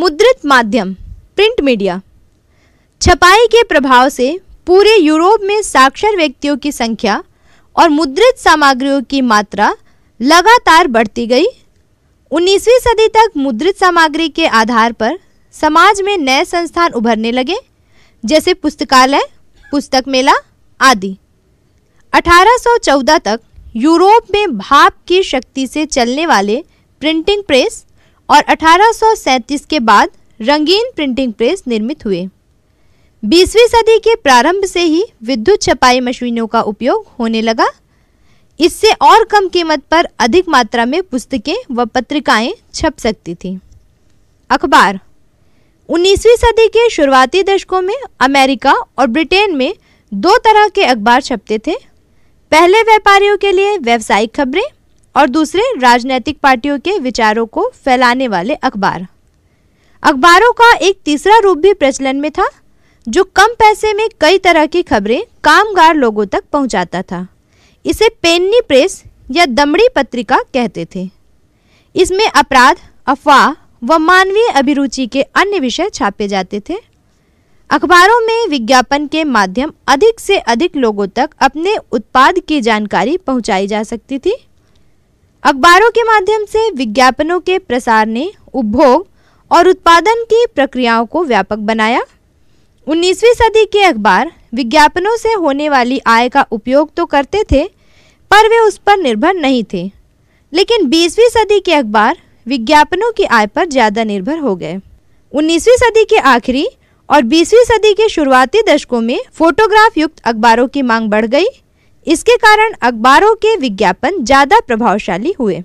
मुद्रित माध्यम print media छपाई के प्रभाव से पूरे यूरोप में साक्षर व्यक्तियों की संख्या और मुद्रित सामग्रियों की मात्रा लगातार बढ़ती गई 19वीं सदी तक मुद्रित सामग्री के आधार पर समाज में नए संस्थान उभरने लगे जैसे पुस्तकालय पुस्तक मेला आदि 1814 तक यूरोप में भाप की शक्ति से चलने वाले प्रिंटिंग प्रेस और 1837 के बाद रंगीन प्रिंटिंग प्रेस निर्मित हुए 20वीं सदी के प्रारंभ से ही विद्युत छपाई मशीनों का उपयोग होने लगा इससे और कम कीमत पर अधिक मात्रा में पुस्तकें व पत्रिकाएं छप सकती थीं अखबार 19वीं सदी के शुरुआती दशकों में अमेरिका और ब्रिटेन में दो तरह के अखबार छपते थे पहले व्यापारियों के लिए व्यावसायिक खबरें और दूसरे राजनैतिक पार्टियों के विचारों को फैलाने वाले अखबार अखबारों का एक तीसरा रूप भी प्रचलन में था जो कम पैसे में कई तरह की खबरें कामगार लोगों तक पहुंचाता था इसे पेन्नी प्रेस या दमड़ी पत्रिका कहते थे इसमें अपराध अफवाह व मानवीय अभिरुचि के अन्य विषय छापे जाते थे अखबारों में विज्ञापन के माध्यम अधिक से अधिक लोगों तक अपने उत्पाद की जानकारी पहुंचाई जा सकती थी अखबारों के माध्यम से विज्ञापनों के प्रसार ने उपभोग और उत्पादन की प्रक्रियाओं को व्यापक बनाया 19वीं सदी के अखबार विज्ञापनों से होने वाली आय का उपयोग तो करते थे पर वे उस पर निर्भर नहीं थे लेकिन 20वीं सदी के अखबार विज्ञापनों की आय पर ज़्यादा निर्भर हो गए 19वीं सदी के आखिरी और 20वीं सदी के शुरुआती दशकों में फोटोग्राफ युक्त अखबारों की मांग बढ़ गई इसके कारण अखबारों के विज्ञापन ज़्यादा प्रभावशाली हुए